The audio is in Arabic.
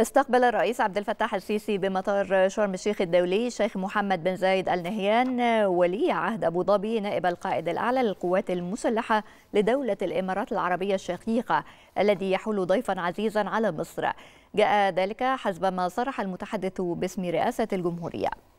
استقبل الرئيس عبد الفتاح السيسي بمطار شرم الشيخ الدولي الشيخ محمد بن زايد النهيان ولي عهد ابو ظبي نائب القائد الاعلى للقوات المسلحه لدوله الامارات العربيه الشقيقه الذي يحل ضيفا عزيزا على مصر جاء ذلك حسب ما صرح المتحدث باسم رئاسه الجمهوريه